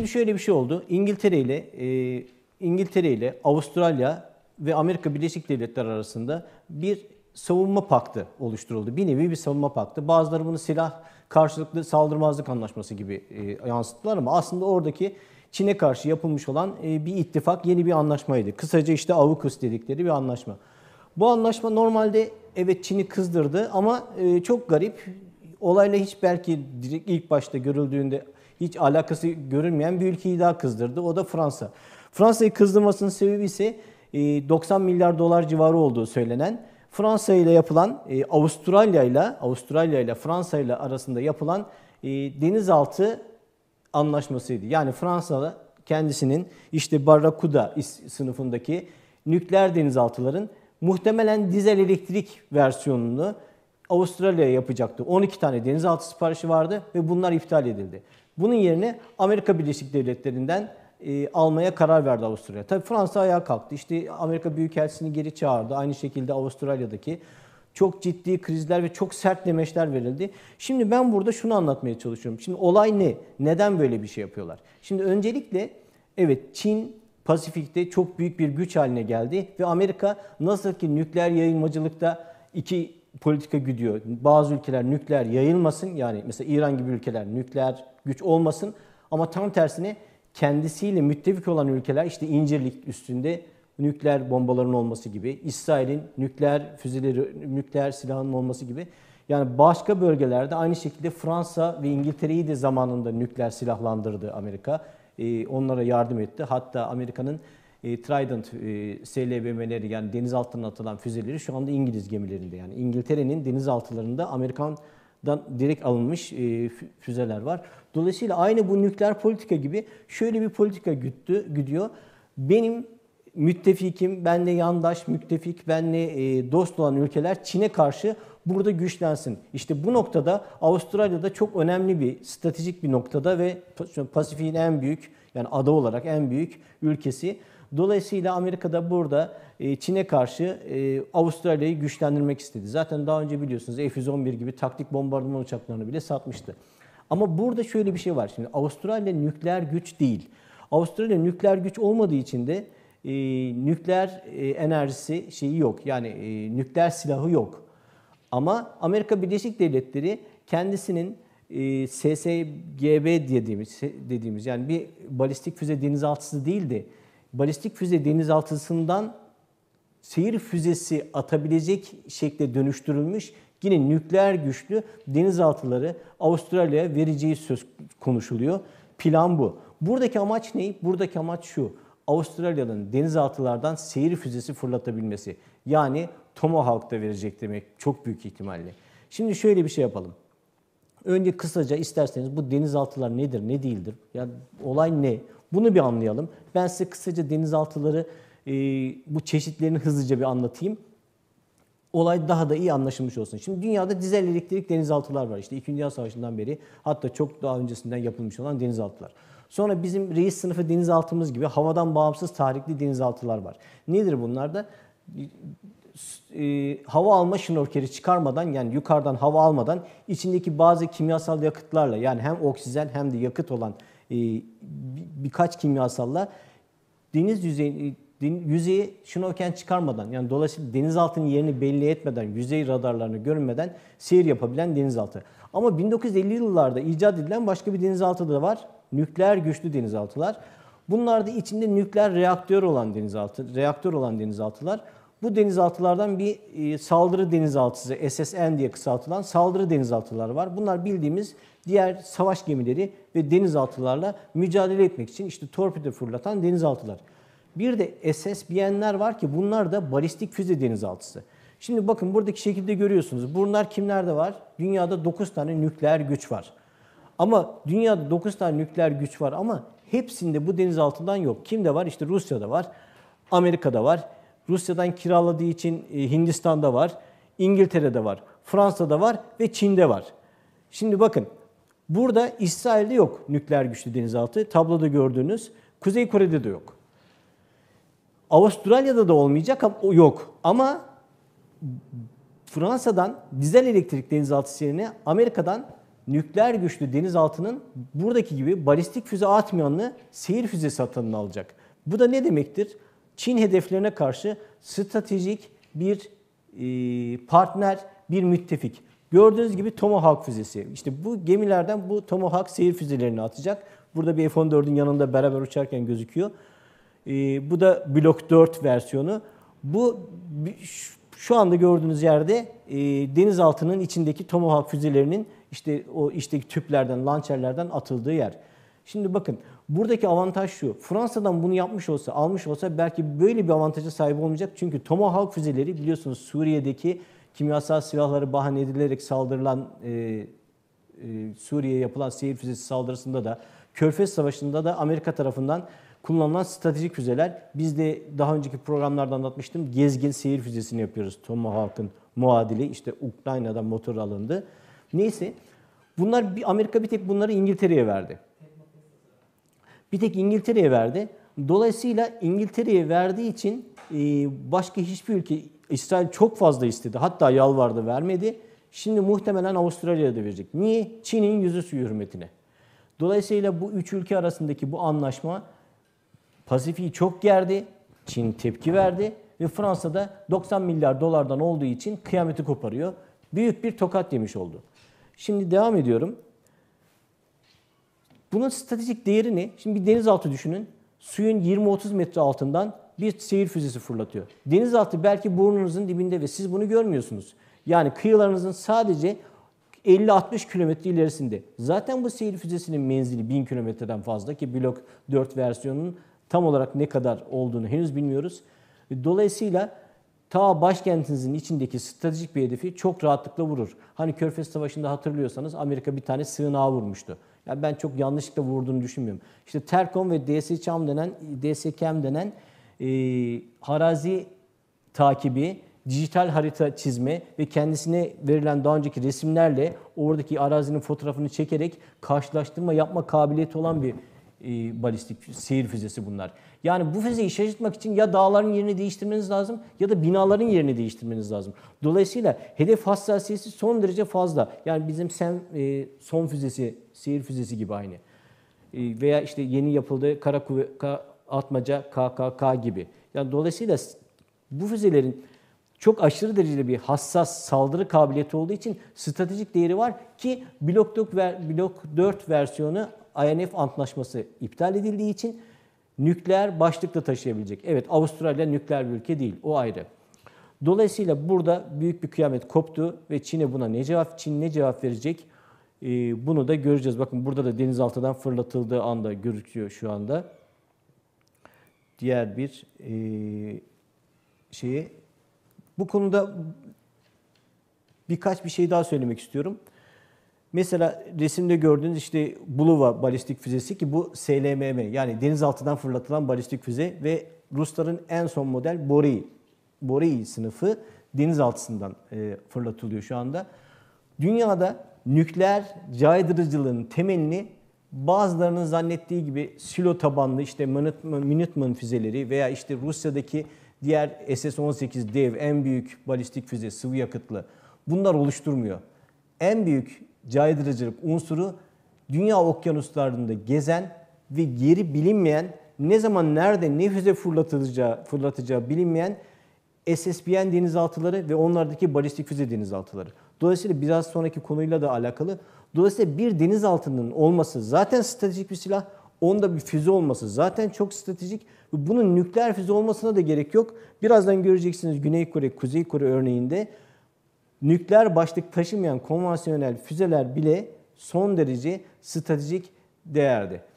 Şimdi şöyle bir şey oldu. İngiltere ile e, İngiltere ile Avustralya ve Amerika Birleşik Devletleri arasında bir savunma paktı oluşturuldu. Bir nevi bir savunma paktı. Bazıları bunu silah karşılıklı saldırmazlık anlaşması gibi e, yansıttılar ama aslında oradaki Çin'e karşı yapılmış olan e, bir ittifak, yeni bir anlaşmaydı. Kısaca işte AUKUS dedikleri bir anlaşma. Bu anlaşma normalde evet Çin'i kızdırdı ama e, çok garip. Olayla hiç belki ilk başta görüldüğünde hiç alakası görünmeyen bir ülkeyi daha kızdırdı. O da Fransa. Fransa'yı kızdırmasının sebebi ise 90 e, milyar dolar civarı olduğu söylenen Fransa ile yapılan e, Avustralya ile Avustralya ile Fransa ile arasında yapılan e, denizaltı anlaşmasıydı. Yani Fransa kendisinin işte Barracuda sınıfındaki nükleer denizaltıların muhtemelen dizel elektrik versiyonunu Avustralya'ya yapacaktı. 12 tane denizaltı siparişi vardı ve bunlar iptal edildi. Bunun yerine Amerika Birleşik Devletleri'nden e, almaya karar verdi Avusturya. Tabii Fransa ayağa kalktı. İşte Amerika Büyükelçisini geri çağırdı. Aynı şekilde Avustralya'daki çok ciddi krizler ve çok sert demeçler verildi. Şimdi ben burada şunu anlatmaya çalışıyorum. Şimdi olay ne? Neden böyle bir şey yapıyorlar? Şimdi öncelikle evet Çin Pasifik'te çok büyük bir güç haline geldi ve Amerika nasıl ki nükleer yayılmacılıkta iki politika güdüyor. Bazı ülkeler nükleer yayılmasın yani mesela İran gibi ülkeler nükleer güç olmasın. Ama tam tersine kendisiyle müttefik olan ülkeler işte incirlik üstünde nükleer bombaların olması gibi, İsrail'in nükleer füzeleri, nükleer silahının olması gibi. Yani başka bölgelerde aynı şekilde Fransa ve İngiltere'yi de zamanında nükleer silahlandırdı Amerika. Ee, onlara yardım etti. Hatta Amerika'nın e, Trident e, SLBM'leri yani denizaltından atılan füzeleri şu anda İngiliz gemilerinde. Yani İngiltere'nin denizaltılarında Amerikan dan direkt alınmış e, füzeler var. Dolayısıyla aynı bu nükleer politika gibi şöyle bir politika güttü, güdüyor. Benim müttefikim, benle yandaş, müttefik, benle e, dost olan ülkeler Çin'e karşı burada güçlensin. İşte bu noktada Avustralya'da çok önemli bir stratejik bir noktada ve Pasifik'in en büyük yani ada olarak en büyük ülkesi. Dolayısıyla Amerika da burada e, Çin'e karşı e, Avustralya'yı güçlendirmek istedi. Zaten daha önce biliyorsunuz F-111 gibi taktik bombardıman uçaklarını bile satmıştı. Ama burada şöyle bir şey var. Şimdi Avustralya nükleer güç değil. Avustralya nükleer güç olmadığı için de e, nükleer e, enerjisi şeyi yok. Yani e, nükleer silahı yok. Ama Amerika Birleşik Devletleri kendisinin e, ee, SSGB dediğimiz, dediğimiz yani bir balistik füze denizaltısı değildi, balistik füze denizaltısından seyir füzesi atabilecek şekle dönüştürülmüş yine nükleer güçlü denizaltıları Avustralya'ya vereceği söz konuşuluyor. Plan bu. Buradaki amaç ne? Buradaki amaç şu. Avustralya'nın denizaltılardan seyir füzesi fırlatabilmesi. Yani Tomahawk'ta verecek demek çok büyük ihtimalle. Şimdi şöyle bir şey yapalım. Önce kısaca isterseniz bu denizaltılar nedir, ne değildir? Yani olay ne? Bunu bir anlayalım. Ben size kısaca denizaltıları e, bu çeşitlerini hızlıca bir anlatayım. Olay daha da iyi anlaşılmış olsun. Şimdi dünyada dizel elektrik denizaltılar var. İşte 2. Dünya Savaşı'ndan beri hatta çok daha öncesinden yapılmış olan denizaltılar. Sonra bizim reis sınıfı denizaltımız gibi havadan bağımsız tahrikli denizaltılar var. Nedir bunlar da? e, hava alma şnorkeli çıkarmadan yani yukarıdan hava almadan içindeki bazı kimyasal yakıtlarla yani hem oksijen hem de yakıt olan e, birkaç kimyasalla deniz e, yüzeyi yüzeyi şnorken çıkarmadan yani dolayısıyla denizaltının yerini belli etmeden, yüzey radarlarını görünmeden seyir yapabilen denizaltı. Ama 1950 yıllarda icat edilen başka bir denizaltı da var. Nükleer güçlü denizaltılar. Bunlar da içinde nükleer reaktör olan denizaltı, reaktör olan denizaltılar. Bu denizaltılardan bir e, saldırı denizaltısı, SSN diye kısaltılan saldırı denizaltıları var. Bunlar bildiğimiz diğer savaş gemileri ve denizaltılarla mücadele etmek için işte torpido fırlatan denizaltılar. Bir de SSBN'ler var ki bunlar da balistik füze denizaltısı. Şimdi bakın buradaki şekilde görüyorsunuz. Bunlar kimlerde var? Dünyada 9 tane nükleer güç var. Ama dünyada 9 tane nükleer güç var ama hepsinde bu denizaltından yok. Kimde var? İşte Rusya'da var, Amerika'da var, Rusya'dan kiraladığı için e, Hindistan'da var, İngiltere'de var, Fransa'da var ve Çin'de var. Şimdi bakın burada İsrail'de yok nükleer güçlü denizaltı. Tabloda gördüğünüz Kuzey Kore'de de yok. Avustralya'da da olmayacak ama yok. Ama Fransa'dan dizel elektrik denizaltısı yerine Amerika'dan nükleer güçlü denizaltının buradaki gibi balistik füze atmayanlı seyir füze atanını alacak. Bu da ne demektir? Çin hedeflerine karşı stratejik bir e, partner, bir müttefik. Gördüğünüz gibi Tomahawk füzesi. İşte bu gemilerden bu Tomahawk seyir füzelerini atacak. Burada bir F-14'ün yanında beraber uçarken gözüküyor. E, bu da Block 4 versiyonu. Bu şu anda gördüğünüz yerde e, denizaltının içindeki Tomahawk füzelerinin işte o içteki tüplerden, lançerlerden atıldığı yer. Şimdi bakın Buradaki avantaj şu. Fransa'dan bunu yapmış olsa, almış olsa belki böyle bir avantaja sahip olmayacak. Çünkü Tomahawk füzeleri biliyorsunuz Suriye'deki kimyasal silahları bahane edilerek saldırılan e, e, Suriye'ye yapılan seyir füzesi saldırısında da Körfez Savaşı'nda da Amerika tarafından kullanılan stratejik füzeler. Biz de daha önceki programlarda anlatmıştım. Gezgin seyir füzesini yapıyoruz. Tomahawk'ın muadili işte Ukrayna'da motor alındı. Neyse bunlar Amerika bir tek bunları İngiltere'ye verdi. Bir tek İngiltere'ye verdi. Dolayısıyla İngiltere'ye verdiği için e, başka hiçbir ülke İsrail çok fazla istedi. Hatta yalvardı vermedi. Şimdi muhtemelen Avustralya'ya da verecek. Niye? Çin'in yüzü suyu hürmetine. Dolayısıyla bu üç ülke arasındaki bu anlaşma Pasifik'i çok gerdi. Çin tepki verdi ve Fransa'da 90 milyar dolardan olduğu için kıyameti koparıyor. Büyük bir tokat yemiş oldu. Şimdi devam ediyorum. Bunun stratejik değeri ne? Şimdi bir denizaltı düşünün. Suyun 20-30 metre altından bir seyir füzesi fırlatıyor. Denizaltı belki burnunuzun dibinde ve siz bunu görmüyorsunuz. Yani kıyılarınızın sadece 50-60 kilometre ilerisinde. Zaten bu seyir füzesinin menzili 1000 kilometreden fazla ki Blok 4 versiyonunun tam olarak ne kadar olduğunu henüz bilmiyoruz. Dolayısıyla ta başkentinizin içindeki stratejik bir hedefi çok rahatlıkla vurur. Hani Körfez Savaşı'nda hatırlıyorsanız Amerika bir tane sığınağa vurmuştu. Yani ben çok yanlışlıkla vurduğunu düşünmüyorum. İşte Terkom ve DS denen, DS denen e, harazi takibi, dijital harita çizme ve kendisine verilen daha önceki resimlerle oradaki arazinin fotoğrafını çekerek karşılaştırma yapma kabiliyeti olan bir e, balistik seyir füzesi bunlar. Yani bu füzeyi şaşırtmak için ya dağların yerini değiştirmeniz lazım ya da binaların yerini değiştirmeniz lazım. Dolayısıyla hedef hassasiyeti son derece fazla. Yani bizim sen e, son füzesi, seyir füzesi gibi aynı. E, veya işte yeni yapıldı kara kuvve, ka, atmaca KKK gibi. Yani dolayısıyla bu füzelerin çok aşırı derecede bir hassas saldırı kabiliyeti olduğu için stratejik değeri var ki Blok Blok 4 versiyonu INF antlaşması iptal edildiği için nükleer başlıkta taşıyabilecek. Evet Avustralya nükleer bir ülke değil o ayrı. Dolayısıyla burada büyük bir kıyamet koptu ve Çin'e buna ne cevap Çin ne cevap verecek ee, bunu da göreceğiz. Bakın burada da denizaltıdan fırlatıldığı anda gözüküyor şu anda. Diğer bir e, şeyi bu konuda birkaç bir şey daha söylemek istiyorum. Mesela resimde gördüğünüz işte Bulova balistik füzesi ki bu SLMM yani denizaltıdan fırlatılan balistik füze ve Rusların en son model Borei, Borei sınıfı denizaltısından e, fırlatılıyor şu anda. Dünyada nükleer caydırıcılığın temelini bazılarının zannettiği gibi silo tabanlı işte Minuteman füzeleri veya işte Rusya'daki diğer SS-18 dev en büyük balistik füze sıvı yakıtlı bunlar oluşturmuyor. En büyük caydırıcılık unsuru dünya okyanuslarında gezen ve geri bilinmeyen ne zaman nerede ne füze fırlatılacağı fırlatacağı bilinmeyen SSBN denizaltıları ve onlardaki balistik füze denizaltıları. Dolayısıyla biraz sonraki konuyla da alakalı. Dolayısıyla bir denizaltının olması zaten stratejik bir silah. Onda bir füze olması zaten çok stratejik. Bunun nükleer füze olmasına da gerek yok. Birazdan göreceksiniz Güney Kore, Kuzey Kore örneğinde nükleer başlık taşımayan konvansiyonel füzeler bile son derece stratejik değerde.